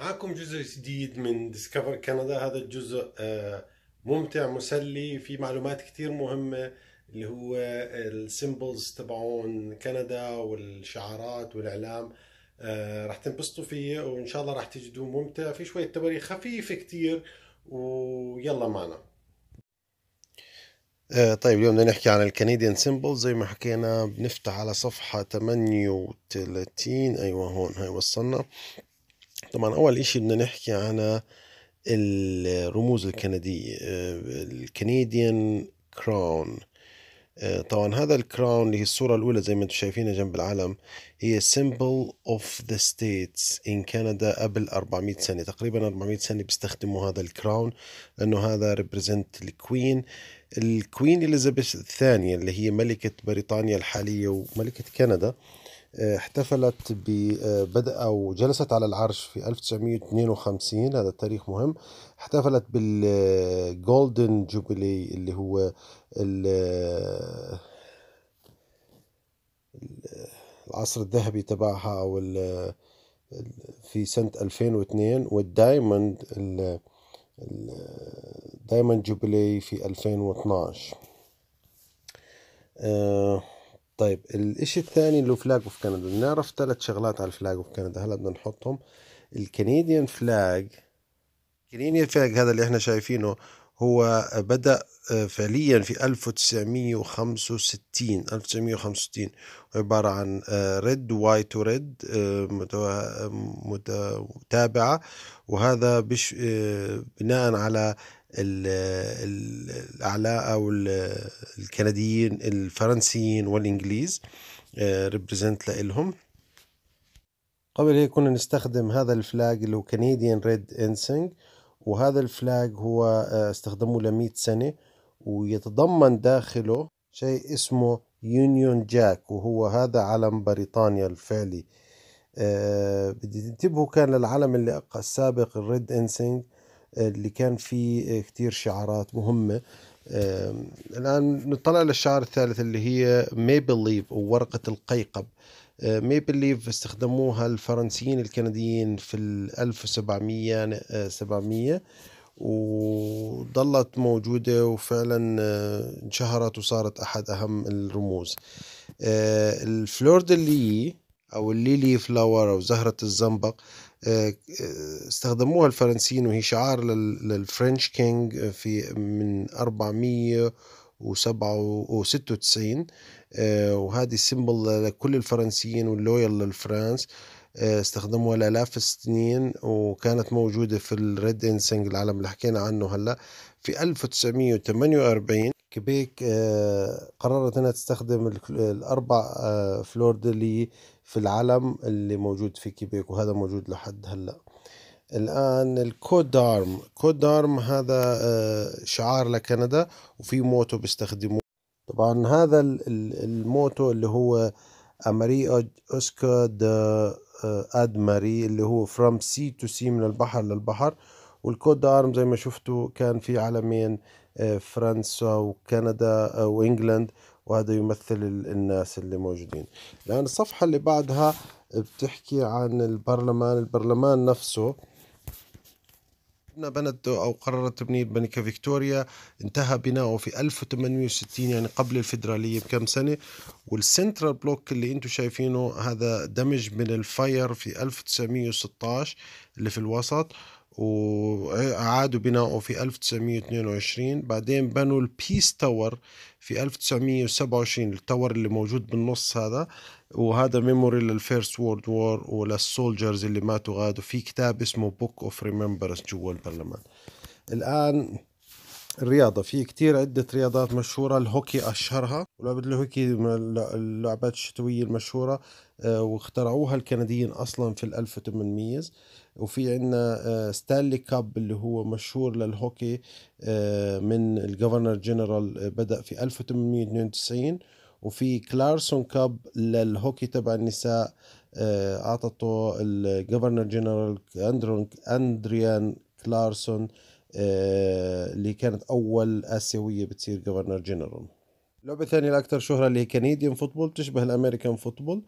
معكم جزء جديد من ديسكفر كندا هذا الجزء آه، ممتع مسلي في معلومات كثير مهمة اللي هو آه، السيمبلز تبعون كندا والشعارات والإعلام آه، رح تنبسطوا فيه وإن شاء الله رح تجدوه ممتع في شوية تواريخ خفيفة كثير ويلا معنا طيب اليوم بدنا نحكي عن الكنديان سيمبل زي ما حكينا بنفتح على صفحة 38 أيوة هون هاي وصلنا طبعا اول اشي بدنا نحكي على الرموز الكندية الكنديان كراون طبعا هذا الكراون اللي هي الصورة الأولى زي ما انتم شايفينها جنب العلم هي سيمبل اوف ذا ستيتس ان كندا قبل 400 سنة تقريبا 400 سنة بيستخدموا هذا الكراون لأنه هذا represent الكوين الكوين إليزابيث الثانية اللي هي ملكة بريطانيا الحالية وملكة كندا احتفلت ببدء آه، أو جلست على العرش في 1952 هذا التاريخ مهم احتفلت بالجولدن جوبلي اللي هو ال آه، العصر الذهبي تبعها أو في سنة 2002 والدايموند الدايموند جوبلي في 2012 طيب الاشي الثاني اللي هو فلاج اوف كندا بنعرف ثلاث شغلات على الفلاج اوف كندا هلا بدنا نحطهم الكنديان فلاج الكنديان فلاج هذا اللي احنا شايفينه هو بدأ آه، فعليا في 1965 1965 عبارة عن ريد وايت وريد متابعة وهذا آه، بناء على الاعلاء او الكنديين الفرنسيين والانجليز ريبريزنت آه، لهم قبل هيك كنا نستخدم هذا الفلاج اللي هو كنديان ريد انسنج وهذا الفلاج هو آه، استخدموه لمئة سنة ويتضمن داخله شيء اسمه يونيون جاك وهو هذا علم بريطانيا الفعلي أه بدي تنتبهوا كان للعلم اللي السابق الريد انسنج اللي كان فيه كتير شعارات مهمة الآن نطلع للشعار الثالث اللي هي ميبل ليف أو ورقة القيقب ميبل آه، ليف استخدموها الفرنسيين الكنديين في 1700 700 آه، وظلت موجودة وفعلا آه، انشهرت وصارت أحد أهم الرموز الفلور دي أو الليلي فلاور أو زهرة الزنبق آه، آه، استخدموها الفرنسيين وهي شعار للفرنش كينج آه، في من 496 وهذه سيمبل لكل الفرنسيين واللويال للفرنس استخدموها لالاف السنين وكانت موجوده في الريد انسنج العلم اللي حكينا عنه هلا في 1948 كيبيك آه، قررت انها تستخدم الاربع آه، فلورد اللي في العلم اللي موجود في كيبيك وهذا موجود لحد هلا الان الكودارم كودارم هذا آه، شعار لكندا وفي موتو بيستخدموه طبعا هذا الموتو اللي هو امري اوسكا اد ماري اللي هو فروم سي تو سي من البحر للبحر والكود ارم زي ما شفتوا كان في علمين آه، فرنسا وكندا آه، وانجلند وهذا يمثل الناس اللي موجودين الان الصفحه اللي بعدها بتحكي عن البرلمان البرلمان نفسه بنته أو قررت تبني بنك فيكتوريا انتهى بناؤه في 1860 يعني قبل الفيدرالية بكم سنة والسنترال بلوك اللي انتم شايفينه هذا دمج من الفاير في 1916 اللي في الوسط وأعادوا بناؤه في 1922 بعدين بنوا البيس تاور في 1927 التاور اللي موجود بالنص هذا وهذا ميموري للفيرست وورد وور وللسولجرز اللي ماتوا غادوا في كتاب اسمه بوك اوف ريمبرنس جوا البرلمان الآن الرياضة في كتير عدة رياضات مشهورة الهوكي أشهرها ولعبة الهوكي من اللعبات الشتوية المشهورة آه، واخترعوها الكنديين أصلا في ال 1800 وفي عندنا ستانلي آه، كاب اللي هو مشهور للهوكي آه، من الجفرنر جنرال بدأ في 1892 وفي كلارسون كاب للهوكي تبع النساء أعطته الجفرنر جنرال أندريان كلارسون آه، اللي كانت اول اسيويه بتصير جوفرنر جنرال اللعبه الثانيه الاكثر شهره اللي هي كنديان فوتبول بتشبه الامريكان فوتبول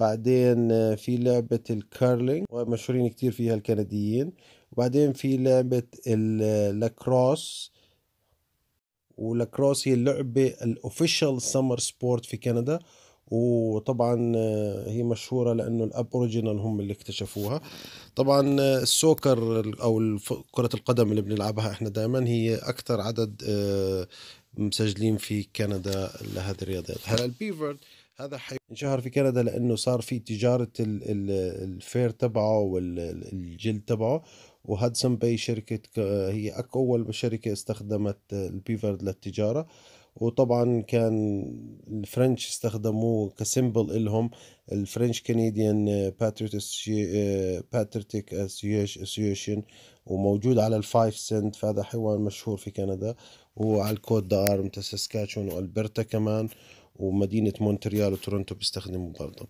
بعدين آه، في لعبة الكارلينج ومشهورين كتير فيها الكنديين وبعدين في لعبة اللاكروس ولاكروس هي اللعبة الاوفيشال سمر سبورت في كندا وطبعا آه، هي مشهوره لانه الاب اوريجينال هم اللي اكتشفوها طبعا آه، السوكر او كره القدم اللي بنلعبها احنا دائما هي اكثر عدد آه، مسجلين في كندا لهذه الرياضات هلا البيفر هذا حي... انشهر في كندا لانه صار في تجاره الفير تبعه والجلد تبعه وهادسون باي شركه هي اول شركه استخدمت البيفر للتجاره وطبعا كان الفرنش استخدموه كسيمبل إلهم الفرنش كنديان باتريتيك اسوشيشن وموجود على الفايف سنت فهذا حيوان مشهور في كندا وعلى الكود دار متى ساسكاتشون والبرتا كمان ومدينه مونتريال وتورنتو بيستخدموا برضه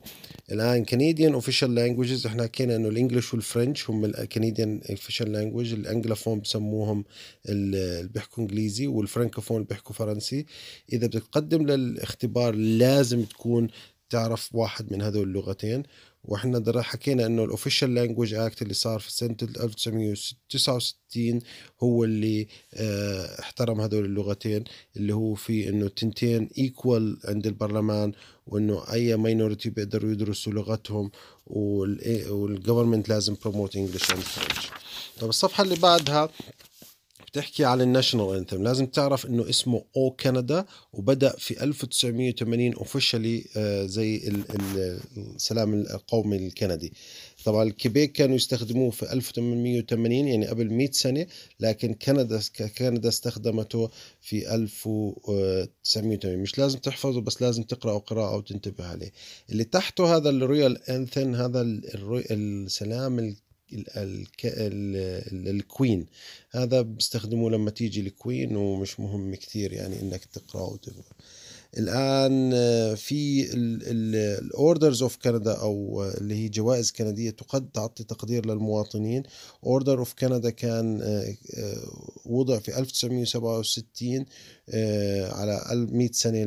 الان كنديان اوفيشال لانجوجز احنا حكينا انه الانجليش والفرنش هم الكنديان اوفيشال لانجوج الانجلوفون بسموهم اللي بيحكوا انجليزي والفرنكوفون اللي بيحكوا فرنسي اذا بدك تقدم للاختبار لازم تكون تعرف واحد من هذول اللغتين واحنا حكينا انه الاوفيشال لانجوج اكت اللي صار في سنه 1969 هو اللي آه، احترم هذول اللغتين اللي هو في انه تنتين ايكوال عند البرلمان وانه اي ماينورتي بيقدروا يدرسوا لغتهم والجفرمنت لازم بروموت انجلش اند فرنش طب الصفحه اللي بعدها بتحكي على الناشونال انثم لازم تعرف انه اسمه او كندا وبدا في 1980 اوفشلي آه، زي السلام القومي الكندي طبعا الكيبيك كانوا يستخدموه في 1880 يعني قبل 100 سنه لكن كندا كندا استخدمته في 1980 مش لازم تحفظه بس لازم تقراه قراءه وتنتبه عليه اللي تحته هذا الرويال انثن هذا السلام الكوين هذا بيستخدموه لما تيجي الكوين ومش مهم كثير يعني انك تقرا وتفهم الان في الاوردرز اوف كندا او اللي هي جوائز كنديه تقد تعطي تقدير للمواطنين اوردر اوف كندا كان آه، آه، وضع في 1967 آه، على 100 سنه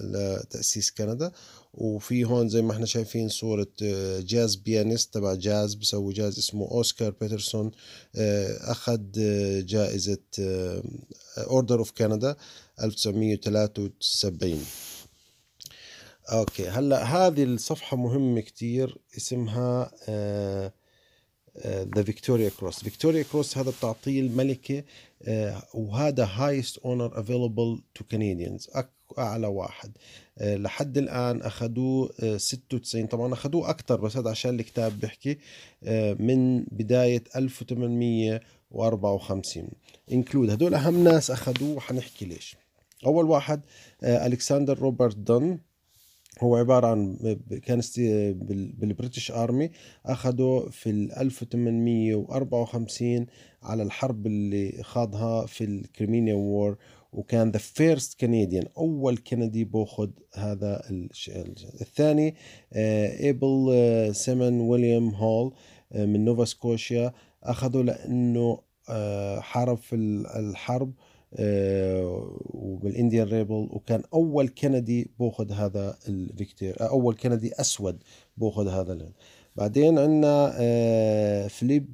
لتاسيس كندا وفي هون زي ما احنا شايفين صورة آه، جاز بيانيست تبع جاز بسوي جاز اسمه أوسكار بيترسون آه، أخذ آه، جائزة أوردر أوف كندا 1973 أوكي هلأ هذه الصفحة مهمة كتير اسمها ذا فيكتوريا كروس فيكتوريا كروس هذا بتعطيه الملكة وهذا هايست اونر افيلبل تو كنديانز أعلى واحد آه، لحد الآن أخذوه 96 آه، طبعا أخذوه أكثر بس هذا عشان الكتاب بيحكي آه، من بداية 1854 انكلود هدول أهم ناس أخذوه وحنحكي ليش أول واحد ألكسندر روبرت دون هو عبارة عن كان بالبريتش ارمي اخذه في 1854 على الحرب اللي خاضها في الكريمينيا وور وكان ذا فيرست كنديان اول كندي باخذ هذا الثاني ايبل سيمون ويليام هول من نوفا سكوشيا اخذوا لانه آه، حارب في الحرب آه، وبالانديان ريبل وكان اول كندي باخذ هذا الفيكتير آه، اول كندي اسود باخذ هذا اللي. بعدين عندنا فليب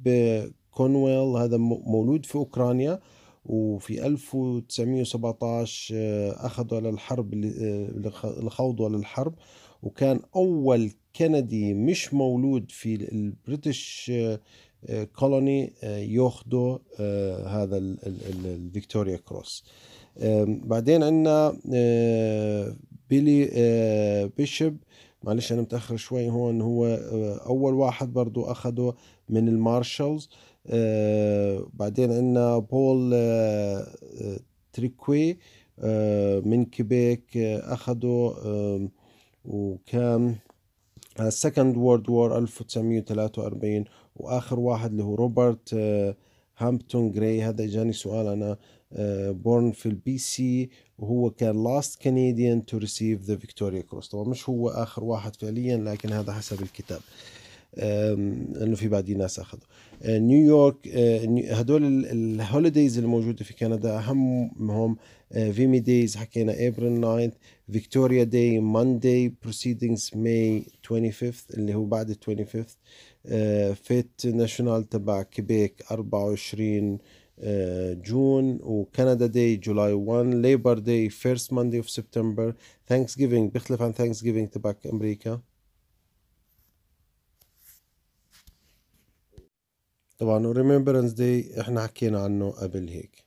كونويل هذا مولود في اوكرانيا وفي 1917 آه، أخذوا للحرب الخوض آه، للحرب وكان أول كندي مش مولود في البريتش كولوني ياخذوا هذا الفيكتوريا كروس بعدين عندنا بيلي آه، بيشب معلش انا متاخر شوي هون هو اول واحد برضو أخذه من المارشالز آه، بعدين عندنا بول آه، آه، تريكوي من كيبيك أخذوا وكان سكند وورد وور 1943 واخر واحد اللي هو روبرت هامبتون جراي هذا اجاني سؤال انا بورن في البي سي وهو كان لاست كنديان تو ريسيف ذا فيكتوريا كروس طبعا مش هو اخر واحد فعليا لكن هذا حسب الكتاب لانه في بعدين ناس اخذوا آه، نيويورك آه، هدول الهوليديز الموجوده في كندا اهمهم فيمي دايز حكينا ابريل 9 فيكتوريا داي مانداي بروسيدنجز ماي 25 اللي هو بعد 25 فيت ناشونال تبع كيبيك 24 جون وكندا داي جولاي 1 ليبر داي فيرست ماندي اوف سبتمبر ثانكس جيفينج بيختلف عن ثانكس جيفينج تبع امريكا طبعا وريمبرنس داي احنا حكينا عنه قبل هيك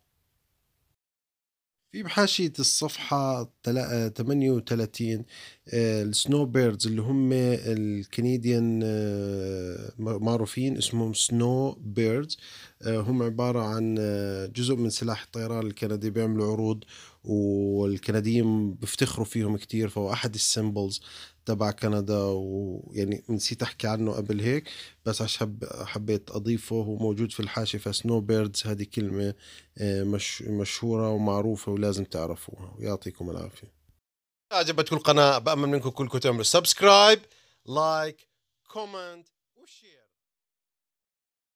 في بحاشية الصفحة 38 السنو بيردز اللي هم الكنديان آه، معروفين اسمهم سنو بيردز آه، هم عبارة عن آه، جزء من سلاح الطيران الكندي بيعملوا عروض والكنديين بيفتخروا فيهم كتير فهو أحد السيمبلز تبع كندا ويعني نسيت أحكي عنه قبل هيك بس عشان حبيت أضيفه هو موجود في الحاشية فسنو بيردز هذه كلمة آه، مش مشهورة ومعروفة ولازم تعرفوها ويعطيكم العافية عجبتكم القناة بأمل منكم كلكم تعملوا سبسكرايب لايك كومنت وشير